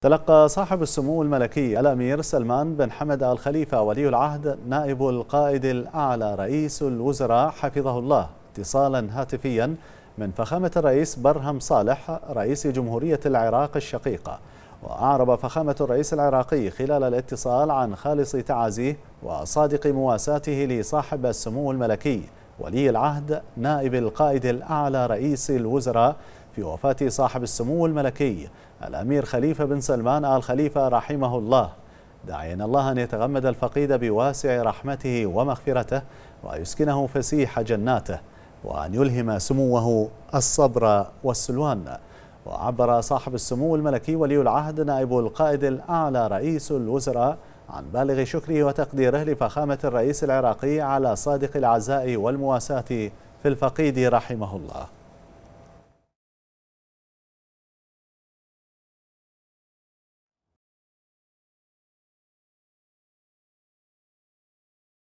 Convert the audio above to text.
تلقى صاحب السمو الملكي الأمير سلمان بن حمد آل خليفة ولي العهد نائب القائد الأعلى رئيس الوزراء حفظه الله اتصالا هاتفيا من فخامة الرئيس برهم صالح رئيس جمهورية العراق الشقيقة وأعرب فخامة الرئيس العراقي خلال الاتصال عن خالص تعازيه وصادق مواساته لصاحب السمو الملكي ولي العهد نائب القائد الأعلى رئيس الوزراء في وفاة صاحب السمو الملكي الأمير خليفة بن سلمان آل خليفة رحمه الله داعيا الله أن يتغمد الفقيد بواسع رحمته ومغفرته ويسكنه فسيح جناته وأن يلهم سموه الصبر والسلوان وعبر صاحب السمو الملكي ولي العهد نائب القائد الأعلى رئيس الوزراء عن بالغ شكره وتقديره لفخامة الرئيس العراقي على صادق العزاء والمواساة في الفقيد رحمه الله